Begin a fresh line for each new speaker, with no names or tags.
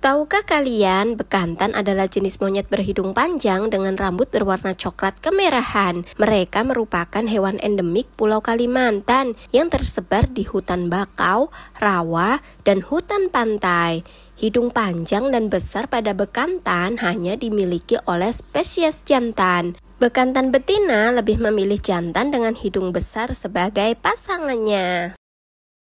Tahukah kalian, bekantan adalah jenis monyet berhidung panjang dengan rambut berwarna coklat kemerahan. Mereka merupakan hewan endemik Pulau Kalimantan yang tersebar di hutan bakau, rawa, dan hutan pantai. Hidung panjang dan besar pada bekantan hanya dimiliki oleh spesies jantan. Bekantan betina lebih memilih jantan dengan hidung besar sebagai pasangannya.